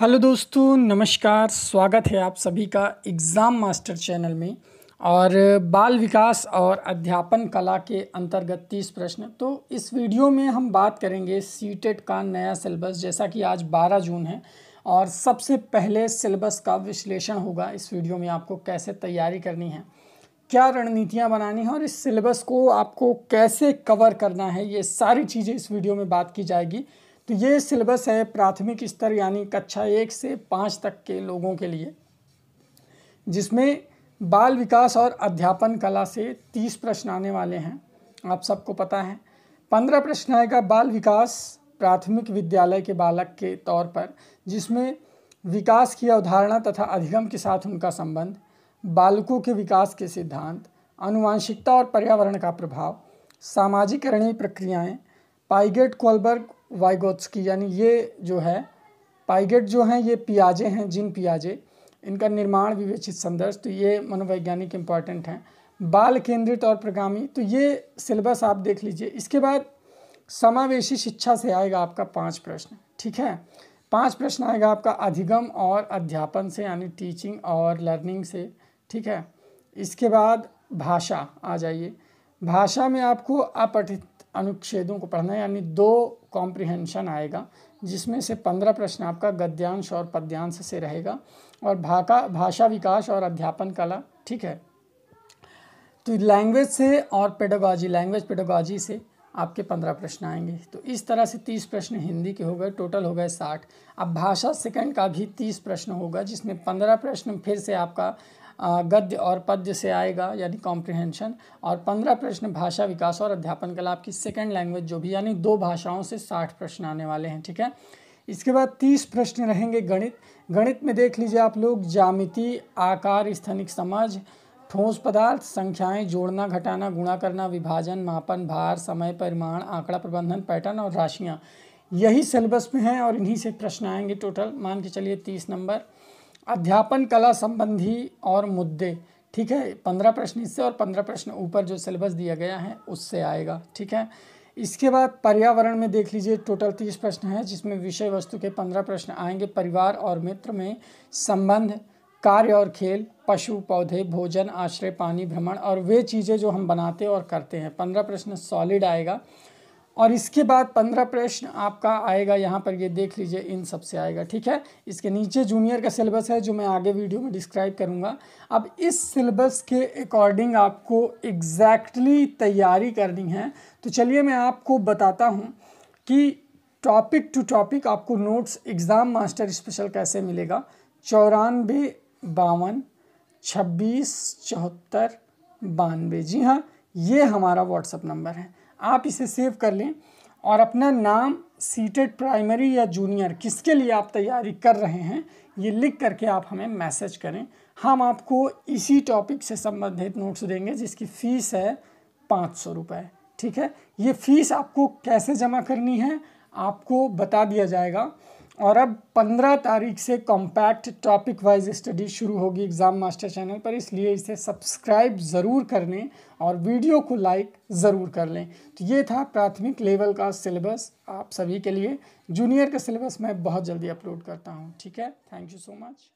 hello दोस्तों नमस्कार स्वागत है आप सभी का एग्ज़ाम मास्टर चैनल में और बाल विकास और अध्यापन कला के अंतर्गत तीस प्रश्न तो इस वीडियो में हम बात करेंगे सीटेट का नया सिलेबस जैसा कि आज 12 जून है और सबसे पहले सिलेबस का विश्लेषण होगा इस वीडियो में आपको कैसे तैयारी करनी है क्या रणनीतियाँ बनानी है और इस सिलेबस को आपको कैसे कवर करना है ये सारी चीज़ें इस वीडियो में बात की जाएगी तो ये सिलेबस है प्राथमिक स्तर यानी कक्षा एक से पाँच तक के लोगों के लिए जिसमें बाल विकास और अध्यापन कला से तीस प्रश्न आने वाले हैं आप सबको पता है पंद्रह प्रश्न आएगा बाल विकास प्राथमिक विद्यालय के बालक के तौर पर जिसमें विकास की अवधारणा तथा अधिगम के साथ उनका संबंध बालकों के विकास के सिद्धांत अनुवांशिकता और पर्यावरण का प्रभाव सामाजिकरणीय प्रक्रियाएं पाइगेट कोलबर्ग की यानी ये जो है पाइगेट जो हैं ये पियाजे हैं जिन पियाजे इनका निर्माण विवेचित संदर्श तो ये मनोवैज्ञानिक इम्पॉर्टेंट हैं बाल केंद्रित और प्रगामी तो ये सिलेबस आप देख लीजिए इसके बाद समावेशी शिक्षा से आएगा आपका पांच प्रश्न ठीक है पांच प्रश्न आएगा आपका अधिगम और अध्यापन से यानी टीचिंग और लर्निंग से ठीक है इसके बाद भाषा आ जाइए भाषा में आपको अपठित अनुच्छेदों को पढ़ना है यानी दो कॉम्प्रिहेंशन आएगा जिसमें से पंद्रह प्रश्न आपका गद्यांश और पद्यांश से रहेगा और भाका भाषा विकास और अध्यापन कला ठीक है तो लैंग्वेज से और पेडोगॉजी लैंग्वेज पेडोगॉजी से आपके पंद्रह प्रश्न आएंगे तो इस तरह से तीस प्रश्न हिंदी के हो गए टोटल हो गए साठ अब भाषा सेकंड का भी तीस प्रश्न होगा जिसमें पंद्रह प्रश्न फिर से आपका गद्य और पद्य से आएगा यानी कॉम्प्रिहेंशन और पंद्रह प्रश्न भाषा विकास और अध्यापन कला आपकी सेकेंड लैंग्वेज जो भी यानी दो भाषाओं से साठ प्रश्न आने वाले हैं ठीक है इसके बाद तीस प्रश्न रहेंगे गणित गणित में देख लीजिए आप लोग जामिति आकार स्थानिक समझ ठोस पदार्थ संख्याएं जोड़ना घटाना गुणा करना विभाजन मापन भार समय परिमाण आंकड़ा प्रबंधन पैटर्न और राशियां यही सिलेबस में हैं और इन्हीं से प्रश्न आएंगे टोटल मान के चलिए तीस नंबर अध्यापन कला संबंधी और मुद्दे ठीक है पंद्रह प्रश्न इससे और पंद्रह प्रश्न ऊपर जो सिलेबस दिया गया है उससे आएगा ठीक है इसके बाद पर्यावरण में देख लीजिए टोटल तीस प्रश्न हैं जिसमें विषय वस्तु के पंद्रह प्रश्न आएंगे परिवार और मित्र में संबंध कार्य और खेल पशु पौधे भोजन आश्रय पानी भ्रमण और वे चीज़ें जो हम बनाते और करते हैं पंद्रह प्रश्न सॉलिड आएगा और इसके बाद पंद्रह प्रश्न आपका आएगा यहाँ पर ये देख लीजिए इन सब से आएगा ठीक है इसके नीचे जूनियर का सिलेबस है जो मैं आगे वीडियो में डिस्क्राइब करूँगा अब इस सिलेबस के अकॉर्डिंग आपको एग्जैक्टली exactly तैयारी करनी है तो चलिए मैं आपको बताता हूँ कि टॉपिक टू टॉपिक आपको नोट्स एग्ज़ाम मास्टर स्पेशल कैसे मिलेगा चौरानवे बावन छब्बीस चौहत्तर बानवे जी हाँ ये हमारा व्हाट्सअप नंबर है आप इसे सेव कर लें और अपना नाम सीटेड प्राइमरी या जूनियर किसके लिए आप तैयारी कर रहे हैं ये लिख करके आप हमें मैसेज करें हम आपको इसी टॉपिक से संबंधित नोट्स देंगे जिसकी फ़ीस है पाँच सौ रुपये ठीक है ये फ़ीस आपको कैसे जमा करनी है आपको बता दिया जाएगा और अब 15 तारीख से कॉम्पैक्ट टॉपिक वाइज स्टडी शुरू होगी एग्ज़ाम मास्टर चैनल पर इसलिए इसे सब्सक्राइब ज़रूर कर लें और वीडियो को लाइक ज़रूर कर लें तो ये था प्राथमिक लेवल का सिलेबस आप सभी के लिए जूनियर का सिलेबस मैं बहुत जल्दी अपलोड करता हूँ ठीक है थैंक यू सो मच